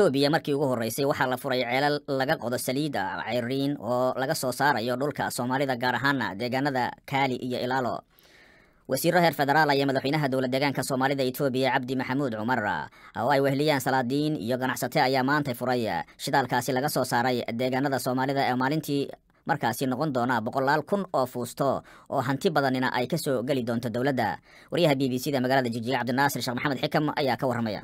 etoobiya markii ugu horreysay waxaa la furay ceelal laga qodo saliida cayriin oo laga soo saarayo dhulka soomaalida gaar ahaana deegaanada kaali iyo ilaalo wasiiro heer federaal ayaa madaxweynaha dowlad deegaanka soomaalida etoobiya cabdi maxamuud cumar oo ay wehliyaan salaadiin iyo ganacsate ayaa maantay furay shidaalkaasi laga soo saaray deegaanada soomaalida ee maalintii markaasi noqon doona boqolaal kun oo fuusto oo hanti badanina ay ka soo geli doonto dowladda wariyaha b b c da magaalada jijiga cabdinaasir sheekh maxamed xikam ayaa ka warramaya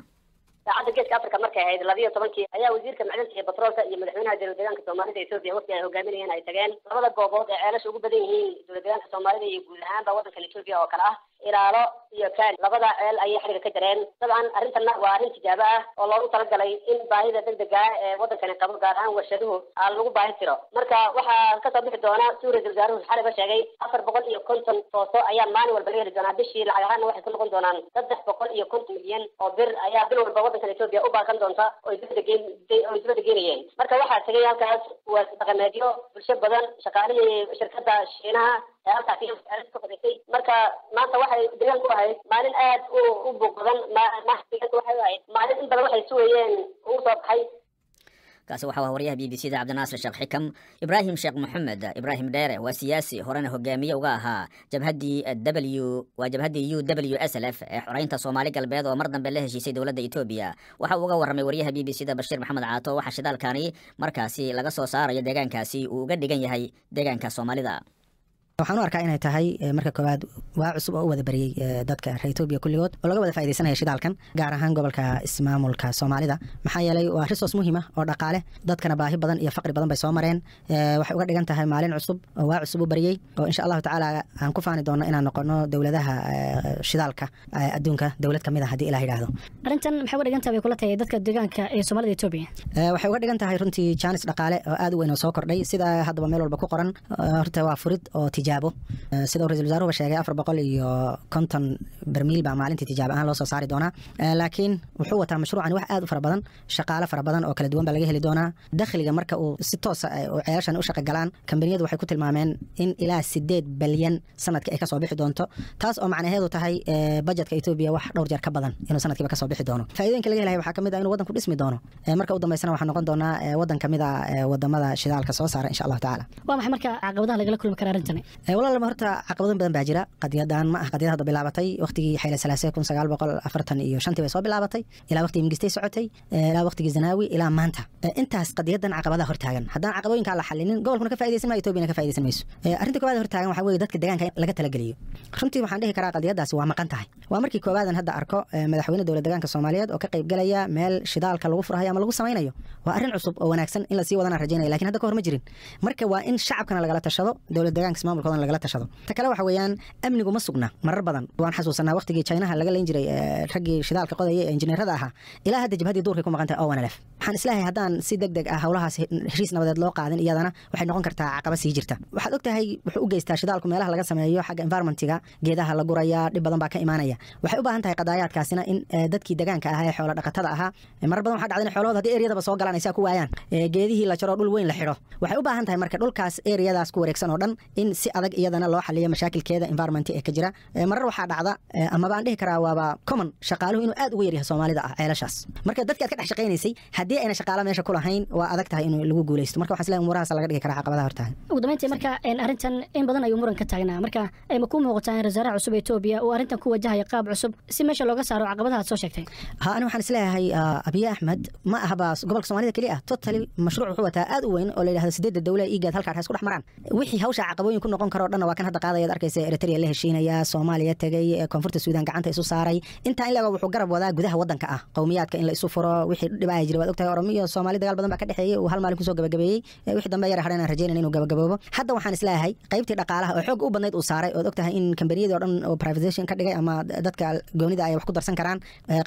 saacadda geeska africa markay ahayd labiyo tobankii ayaa wasiirka macdanta iyo batroolka iyo madaxweynaha dowladdeegaanka soomaalida etoobiya waqti ay hogaaminayeen ay tageen labada goobood ee ceelasha ugu badan yihiin dowladdeegaanka soomaalida iyo guud ahaanba waddankan etoobiya oo kale ah ilaalo iyo kaari labada ceel ayay xiriga ka jareen dabcan arrintanna waa arrin tijaabo ah oo loogu talagalay in baahida degdega ah ee waddankani qabo gaar ahaan warshaduhu lagu baahi jiro marka waxaa kasoo bixi doona si ra-isul wasaaruhu xaliba sheegay afar boqol iyo konton tooso ayaa maalin walba laga heli doonaa bishii lacag ahaanna waxay ku noqon doonaan saddex boqol iyo konton milyan oo bir ayaa bil walba waddankan etoobiya u baaqan doonta oy dibadda geynayeen marka waxaa tegay halkaas waas dhaqameedyo bulsho badan shaqaalihii shirkadda shiinaha halkaasbadisay marka maanta waxay deegaanku ahayd maalin aad u buuq badan maalin in badan waxay suwayeen ugu baxay kaasi waxa waa waryaha b b c da cabdinaasir sheekh xikam ibraahim sheekh moxamed ibraahim dheere waa siyaasi horena hogaamiye uga ahaa jabhadii eh, w waa jabhadii u w s l f ee eh, xoreynta soomaali galbeed oo mar dambe la heshiisay dowladda etoobiya waxa uu uga warramay waryaha b b c da bashiir maxamed caato waxa shidaalkani markaasi laga soo saarayo deegaankaasi uu uga dhigan yahay deegaanka soomaalida waxaan u arkaa inay tahay eh, marka koowaad waa cusub oo u wada bariyey eh, dadka reer etoobiya kulligood oo laga wada faaidaysanaya shidaalkan gaar ahaan gobolka ismaamulka soomaalida maxaa yeelay waa risoos muhiima ah oo dhaqaale dadkana baahi badan iyo faqri badan bay soo mareen eh, waxay uga dhigan tahay maalin cusub oo waa cusub u bariyey oo insha allahu tacaala aan ku faani doonno inaan noqono dowladaha shidaalka adduunka dowlad kamid a ah haddii ilah yidhaahdo arrintan maxay uga dhigan tahay bay kula tahay dadka deegaanka ee soomaalida etoobiya waxay uga dhigan tahay runtii jaanis dhaqaale oo aad u weyn oo soo kordhay sida haddaba meel walba ku qoran horta waa furid oo tijaabo eh, sida ra-isul wasaaruhu sheegay afar boqol iyo konton barmiil baa maalintii tijaab ahaan loo soo saari doonaa eh, laakiin wuxuu wataa mashruucan wax aad u fara badan shaqaale fara badan oo kala duwan baa laga heli doonaa dakhliga marka uu si toosa ah, oo eh, ceelashan u shaqa galaan kambaniyadu waxay ku tilmaameen in ilaa sideed balyan sanadka ay kasoo bixi doonto taas oo macnaheedu tahay bajetka etoobiya wax dhowr jeer ka badan inuu sanadkiiba kasoo bixi doono faa'iidooyinka laga helaya waxaa kamid ah inuu wadanku dhismi doono marka u dambeysana waxaa noqon doonaa wadan kamid a ah, wadamada shidaalka soo saara insha allahu tacaala waa maxay marka caqabadaha lagala kulmi kara arrintani walaalaba horta caqabado badan baa jira qadiyadan ma ah hadda bilaabatay waqtigii xayla salaase kun sagaal boqol afartan iyo shantii bay soo bilaabatay ilaa waqtigii mingistay socotay ilaa waqtigii zanaawi ilaa maanta intaas qadiyadan caqabadaha hortaagan haddaan caqabooyinkaa la xalinin gobolkuna ka faidaysan maayo etobiyana ka faidaysan mayso arrinta koowaad hortaagan waxaa weye dadka deegaanka laga talageliyo runtii waxaan dhihi karaa qadiyadaasi waa maqan tahay waa markii koobaadan hadda arko madaxweyne dowlad deegaanka soomaaliyeed oo ka qaybgelaya meel shidaalka lagu furhayo ama lagu samaynayo waa arrin cusub oo wanaagsan in lasii wadana rajaynaya lakin hadda ka hor ma jirin marka waa in shacabkana lagala tashado dowlad deegaanka maamulka badan lagala tashado ta kale waxa weeyaan amnigu ma sugna marar badan waan xasuusanaa waqtigii chinaha laga leyn jiray raggii shidaalka qodaya ee injineerada ahaa ilaa hadda jabhadii duurkay ku maqan tahay oo oh, wanalef waxaan islahay haddaan si deg deg ah howlahaas heshiis nabadeed loo qaadin iyadana waxay noqon kartaa caqaba sii jirta waxaad og tahay wuxuu u geystaa shidaalku meelaha laga sameeyo xagga environmentiga geedaha la guraya dhib badan baa ka imaanaya waxay u baahan tahay qadaayaadkaasina in dadkii degaanka ahaa ee xoola dhaqatada ahaa marar badan waxaa dhacda in xoolahooda haddii eryadaba soo galaan ay ku waayaan geedihii la jaro dhul weyn la xidho waxay u baahan tahay marka dhulkaas eryadaas ku wareegsan oo dhan in si adag iyadana loo xaliyo mashaakilkeeda environment ee ka jira eh, marar waxaa dhacda eh, amaba aan dhihi karaa waaba common shaqaaluhu inuu aad uga yaryahay soomaalida ah ceelashaas marka dadki aad ka dhex shaqaynaysay haddii ayna shaqaala meesha ku lahayn waa adag tahay inuu lagu guulaysto marka waxaan islahay umurahaas laga dhigi karaa caqabadaha hortaagan ugu dambayntii marka arrintan in badan ayuu muran ka taagnaa marka ay ma ku muuqataa in rasaaraha cusub etoobiya uu arrintan ku wajahaya qaab cusub si meesha looga saaro caqabadaha aad soo sheegtay ha ani waxaan isleeyahay abiye ah, axmed ma ahaba gobolka soomaalida keli ah totally mashruuc wuxuu wataa aad u weyn oo la yidhahdo sideedda dowle igaad halkaa dhex isku dhex maraan wixii hawsha caqabooyin ku noqon aqoon karo dhan waa kan hadda qaadaya ad arkaysa eritrea la heshiinaya soomaaliya tegay koonfurta suudan gacanta isu saaray intaa in la ego wuxuu garab wadaa gudaha wadanka ah qowmiyaadka in la isu furo wixii dhibaaha jira waad ogtahay oromo iyo soomaali dagaal badan baa ka dhexeeyey uu hal maalin kusoo gabagabeeyey wixii dambe yara hadhan aan rajaynan inuu gabagaboobo hadda waxaan isleeyahay qaybtii dhaqaalaha oo xoog u badnayd uu saaray ood ogtahay in kambaniyadii o dhan oo privatization ka dhigay ama dadka goonida ay wax ku darsan karaan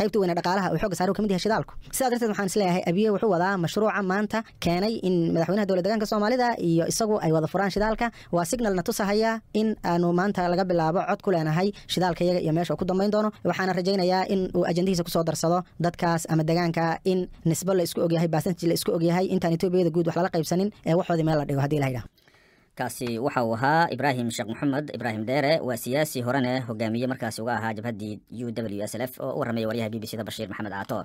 qaybtii weyna dhaqaalaha uu xooga saaray uu kamid yahay shidaalku sidaa darteed waxaan isleeyahay abiye wuxuu wadaa mashruuca maanta keenay in madaxweynaha dowlad degaanka soomaalida iyo isagu ay wada furaan shidaalka waa signalna tusahaya in aanu ah, maanta laga bilaabo cod ku leenahay shidaalka iyaga iyo meesha ku dambayn doono waxaana rajaynayaa in uu ajendihiisa kusoo darsado dadkaas ama degaanka in nisbo la isku ogyahay basanti la isku ogyahay intaan etoobiyada guud wax lala qaybsanin ee waxoodii meel la dhigo hadii la yidhaha kaasi waxa uu ahaa ibraahim sheekh maxamed ibraahim dheere waa siyaasi horene hogaamiye markaasi uga ahaa jabhadii u w s l f oo u warramaya waryaha b b c da bashiir maxamed caato